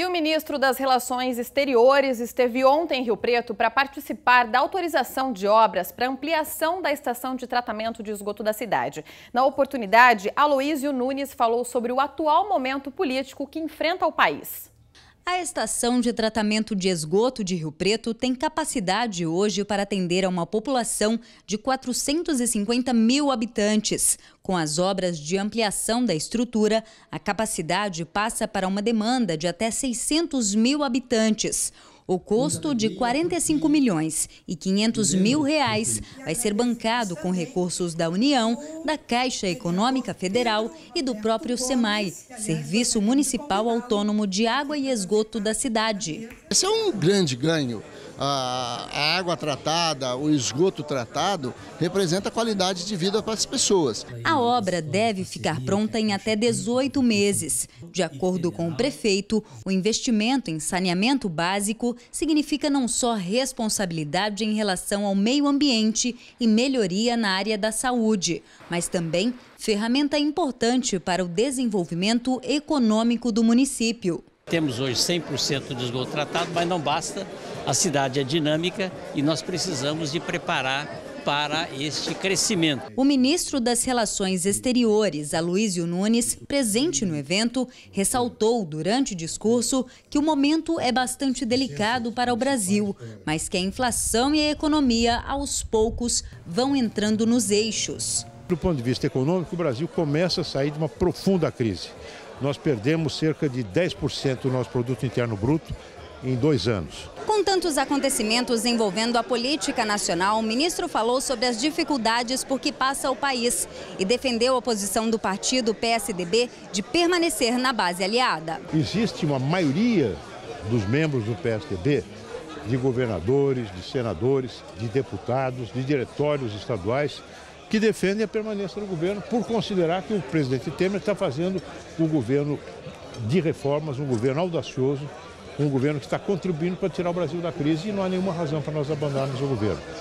E o ministro das Relações Exteriores esteve ontem em Rio Preto para participar da autorização de obras para ampliação da estação de tratamento de esgoto da cidade. Na oportunidade, Aloísio Nunes falou sobre o atual momento político que enfrenta o país. A estação de tratamento de esgoto de Rio Preto tem capacidade hoje para atender a uma população de 450 mil habitantes. Com as obras de ampliação da estrutura, a capacidade passa para uma demanda de até 600 mil habitantes. O custo de 45 milhões e 500 mil reais vai ser bancado com recursos da União, da Caixa Econômica Federal e do próprio SEMAI, Serviço Municipal Autônomo de Água e Esgoto da cidade. Esse é um grande ganho a, água tratada, o esgoto tratado, representa qualidade de vida para as pessoas. A obra deve ficar pronta em até 18 meses. De acordo com o prefeito, o investimento em saneamento básico significa não só responsabilidade em relação ao meio ambiente e melhoria na área da saúde, mas também ferramenta importante para o desenvolvimento econômico do município. Temos hoje 100% de esgoto tratado, mas não basta. A cidade é dinâmica e nós precisamos de preparar para este crescimento. O ministro das Relações Exteriores, Aloysio Nunes, presente no evento, ressaltou durante o discurso que o momento é bastante delicado para o Brasil, mas que a inflação e a economia, aos poucos, vão entrando nos eixos. Do ponto de vista econômico, o Brasil começa a sair de uma profunda crise. Nós perdemos cerca de 10% do nosso produto interno bruto em dois anos. Com tantos acontecimentos envolvendo a política nacional, o ministro falou sobre as dificuldades por que passa o país e defendeu a posição do partido PSDB de permanecer na base aliada. Existe uma maioria dos membros do PSDB, de governadores, de senadores, de deputados, de diretórios estaduais, que defendem a permanência do governo por considerar que o presidente Temer está fazendo um governo de reformas, um governo audacioso um governo que está contribuindo para tirar o Brasil da crise e não há nenhuma razão para nós abandonarmos o governo.